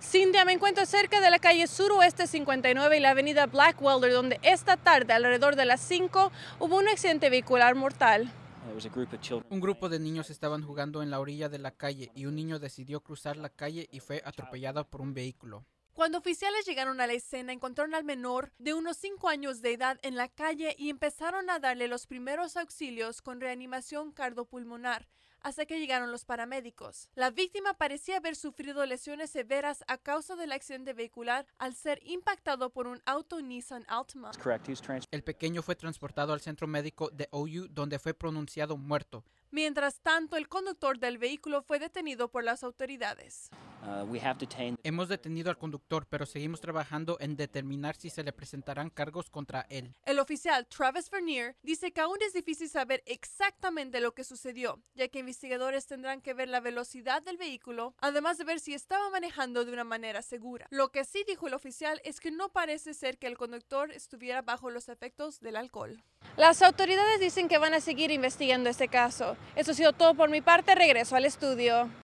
Cindy, me encuentro cerca de la calle Suroeste 59 y la avenida Blackwelder, donde esta tarde, alrededor de las 5, hubo un accidente vehicular mortal. Un grupo de niños estaban jugando en la orilla de la calle y un niño decidió cruzar la calle y fue atropellado por un vehículo. Cuando oficiales llegaron a la escena, encontraron al menor de unos 5 años de edad en la calle y empezaron a darle los primeros auxilios con reanimación cardiopulmonar hasta que llegaron los paramédicos. La víctima parecía haber sufrido lesiones severas a causa del accidente vehicular al ser impactado por un auto Nissan Altima. El pequeño fue transportado al centro médico de OU donde fue pronunciado muerto. Mientras tanto, el conductor del vehículo fue detenido por las autoridades. Uh, Hemos detenido al conductor, pero seguimos trabajando en determinar si se le presentarán cargos contra él. El oficial Travis Vernier dice que aún es difícil saber exactamente lo que sucedió, ya que investigadores tendrán que ver la velocidad del vehículo, además de ver si estaba manejando de una manera segura. Lo que sí dijo el oficial es que no parece ser que el conductor estuviera bajo los efectos del alcohol. Las autoridades dicen que van a seguir investigando este caso. Eso ha sido todo por mi parte, regreso al estudio.